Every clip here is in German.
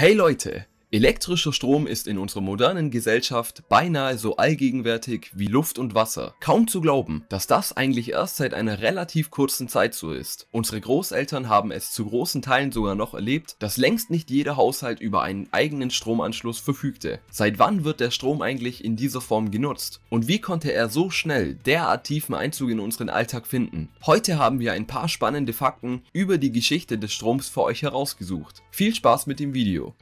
Hey Leute, Elektrischer Strom ist in unserer modernen Gesellschaft beinahe so allgegenwärtig wie Luft und Wasser. Kaum zu glauben, dass das eigentlich erst seit einer relativ kurzen Zeit so ist. Unsere Großeltern haben es zu großen Teilen sogar noch erlebt, dass längst nicht jeder Haushalt über einen eigenen Stromanschluss verfügte. Seit wann wird der Strom eigentlich in dieser Form genutzt? Und wie konnte er so schnell derart tiefen Einzug in unseren Alltag finden? Heute haben wir ein paar spannende Fakten über die Geschichte des Stroms für euch herausgesucht. Viel Spaß mit dem Video!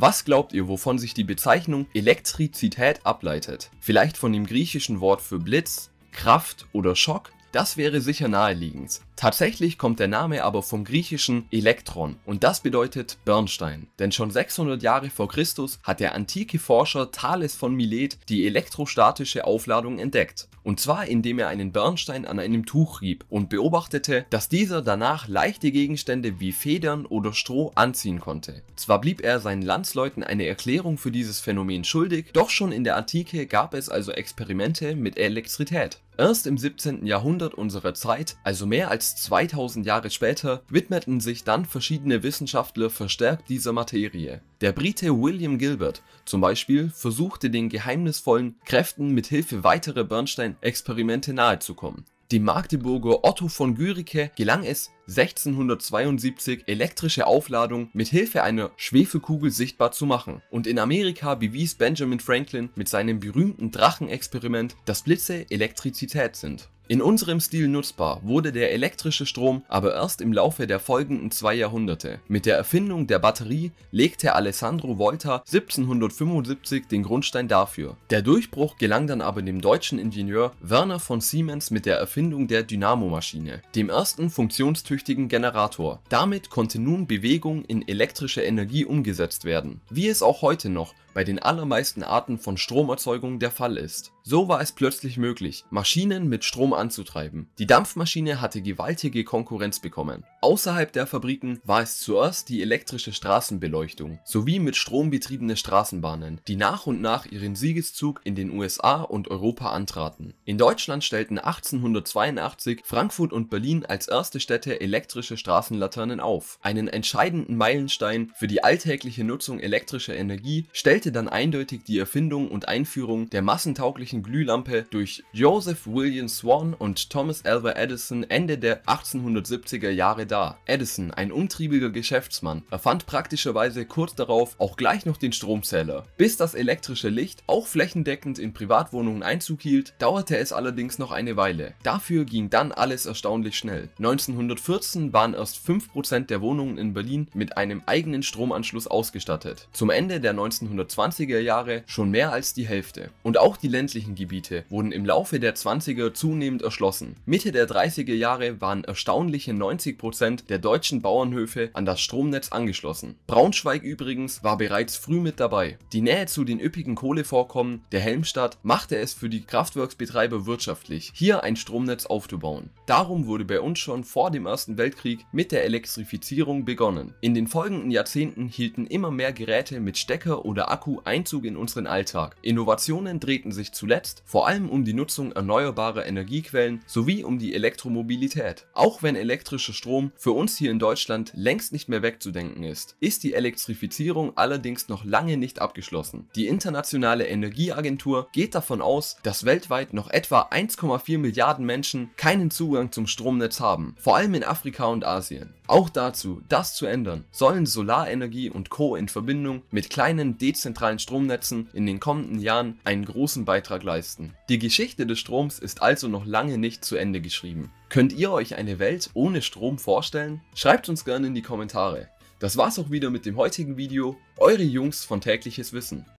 Was glaubt ihr, wovon sich die Bezeichnung Elektrizität ableitet? Vielleicht von dem griechischen Wort für Blitz, Kraft oder Schock? Das wäre sicher naheliegend. Tatsächlich kommt der Name aber vom griechischen Elektron und das bedeutet Bernstein. Denn schon 600 Jahre vor Christus hat der antike Forscher Thales von Milet die elektrostatische Aufladung entdeckt und zwar indem er einen Bernstein an einem Tuch rieb und beobachtete, dass dieser danach leichte Gegenstände wie Federn oder Stroh anziehen konnte. Zwar blieb er seinen Landsleuten eine Erklärung für dieses Phänomen schuldig, doch schon in der Antike gab es also Experimente mit Elektrizität. Erst im 17. Jahrhundert unserer Zeit, also mehr als 2000 Jahre später, widmeten sich dann verschiedene Wissenschaftler verstärkt dieser Materie. Der Brite William Gilbert zum Beispiel versuchte den geheimnisvollen Kräften mit Hilfe weiterer Bernstein Experimente nahezukommen. Dem Magdeburger Otto von Guericke gelang es, 1672 elektrische Aufladung mit Hilfe einer Schwefelkugel sichtbar zu machen. Und in Amerika bewies Benjamin Franklin mit seinem berühmten Drachenexperiment, dass Blitze Elektrizität sind. In unserem Stil nutzbar wurde der elektrische Strom aber erst im Laufe der folgenden zwei Jahrhunderte. Mit der Erfindung der Batterie legte Alessandro Volta 1775 den Grundstein dafür. Der Durchbruch gelang dann aber dem deutschen Ingenieur Werner von Siemens mit der Erfindung der Dynamomaschine, dem ersten funktionstüchtigen Generator. Damit konnte nun Bewegung in elektrische Energie umgesetzt werden. Wie es auch heute noch bei den allermeisten Arten von Stromerzeugung der Fall ist. So war es plötzlich möglich, Maschinen mit Strom anzutreiben. Die Dampfmaschine hatte gewaltige Konkurrenz bekommen. Außerhalb der Fabriken war es zuerst die elektrische Straßenbeleuchtung sowie mit Strom betriebene Straßenbahnen, die nach und nach ihren Siegeszug in den USA und Europa antraten. In Deutschland stellten 1882 Frankfurt und Berlin als erste Städte elektrische Straßenlaternen auf. Einen entscheidenden Meilenstein für die alltägliche Nutzung elektrischer Energie stellte leitete dann eindeutig die Erfindung und Einführung der massentauglichen Glühlampe durch Joseph William Swan und Thomas Alva Edison Ende der 1870er Jahre dar. Edison, ein umtriebiger Geschäftsmann, erfand praktischerweise kurz darauf auch gleich noch den Stromzähler. Bis das elektrische Licht auch flächendeckend in Privatwohnungen Einzug hielt, dauerte es allerdings noch eine Weile. Dafür ging dann alles erstaunlich schnell. 1914 waren erst 5% der Wohnungen in Berlin mit einem eigenen Stromanschluss ausgestattet. Zum Ende der 19 20 er Jahre schon mehr als die Hälfte. Und auch die ländlichen Gebiete wurden im Laufe der 20er zunehmend erschlossen. Mitte der 30er Jahre waren erstaunliche 90% der deutschen Bauernhöfe an das Stromnetz angeschlossen. Braunschweig übrigens war bereits früh mit dabei. Die Nähe zu den üppigen Kohlevorkommen der Helmstadt machte es für die Kraftwerksbetreiber wirtschaftlich, hier ein Stromnetz aufzubauen. Darum wurde bei uns schon vor dem Ersten Weltkrieg mit der Elektrifizierung begonnen. In den folgenden Jahrzehnten hielten immer mehr Geräte mit Stecker oder Akku Einzug in unseren Alltag. Innovationen drehten sich zuletzt vor allem um die Nutzung erneuerbarer Energiequellen sowie um die Elektromobilität. Auch wenn elektrischer Strom für uns hier in Deutschland längst nicht mehr wegzudenken ist, ist die Elektrifizierung allerdings noch lange nicht abgeschlossen. Die internationale Energieagentur geht davon aus, dass weltweit noch etwa 1,4 Milliarden Menschen keinen Zugang zum Stromnetz haben, vor allem in Afrika und Asien. Auch dazu, das zu ändern, sollen Solarenergie und Co. in Verbindung mit kleinen dezentralen dezentralen Stromnetzen in den kommenden Jahren einen großen Beitrag leisten. Die Geschichte des Stroms ist also noch lange nicht zu Ende geschrieben. Könnt ihr euch eine Welt ohne Strom vorstellen? Schreibt uns gerne in die Kommentare. Das war's auch wieder mit dem heutigen Video, eure Jungs von tägliches Wissen.